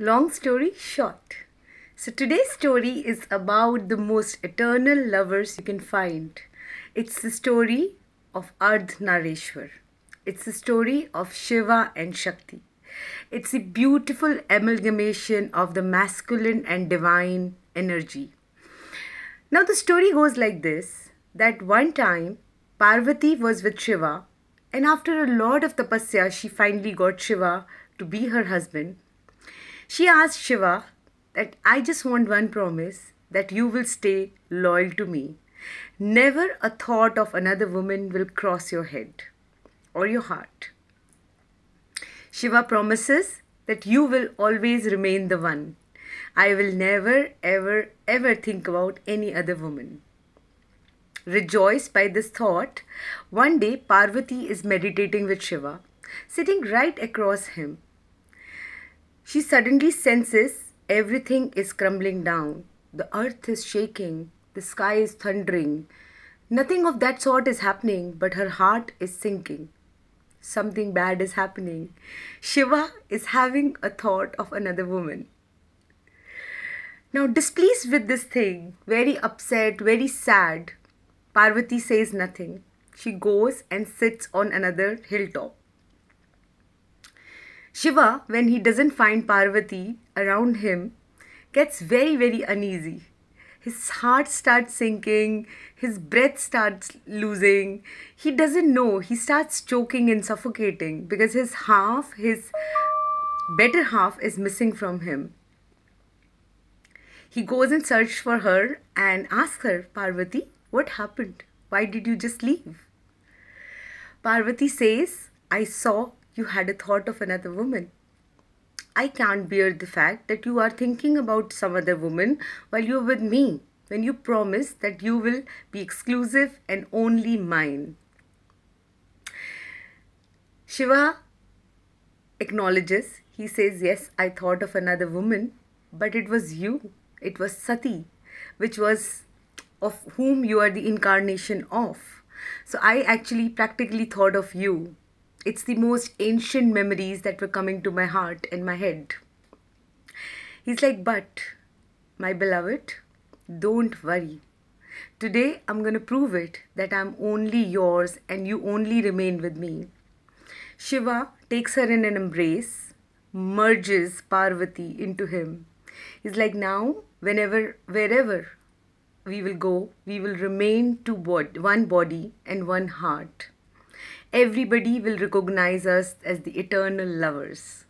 Long story short. So today's story is about the most eternal lovers you can find. It's the story of Ardh Nareshwar. It's the story of Shiva and Shakti. It's a beautiful amalgamation of the masculine and divine energy. Now the story goes like this that one time Parvati was with Shiva and after a lot of tapasya she finally got Shiva to be her husband she asked Shiva that I just want one promise that you will stay loyal to me. Never a thought of another woman will cross your head or your heart. Shiva promises that you will always remain the one. I will never, ever, ever think about any other woman. Rejoiced by this thought, one day Parvati is meditating with Shiva, sitting right across him she suddenly senses everything is crumbling down. The earth is shaking, the sky is thundering. Nothing of that sort is happening, but her heart is sinking. Something bad is happening. Shiva is having a thought of another woman. Now, displeased with this thing, very upset, very sad, Parvati says nothing. She goes and sits on another hilltop. Shiva, when he doesn't find Parvati around him, gets very, very uneasy. His heart starts sinking, his breath starts losing. He doesn't know. He starts choking and suffocating because his half, his better half, is missing from him. He goes in search for her and asks her, Parvati, what happened? Why did you just leave? Parvati says, I saw you had a thought of another woman. I can't bear the fact that you are thinking about some other woman while you're with me when you promise that you will be exclusive and only mine. Shiva acknowledges, he says, Yes, I thought of another woman, but it was you, it was Sati, which was of whom you are the incarnation of. So I actually practically thought of you it's the most ancient memories that were coming to my heart and my head. He's like, But, my beloved, don't worry. Today I'm going to prove it that I'm only yours and you only remain with me. Shiva takes her in an embrace, merges Parvati into him. He's like, Now, whenever, wherever we will go, we will remain to bod- one body and one heart everybody will recognize us as the eternal lovers.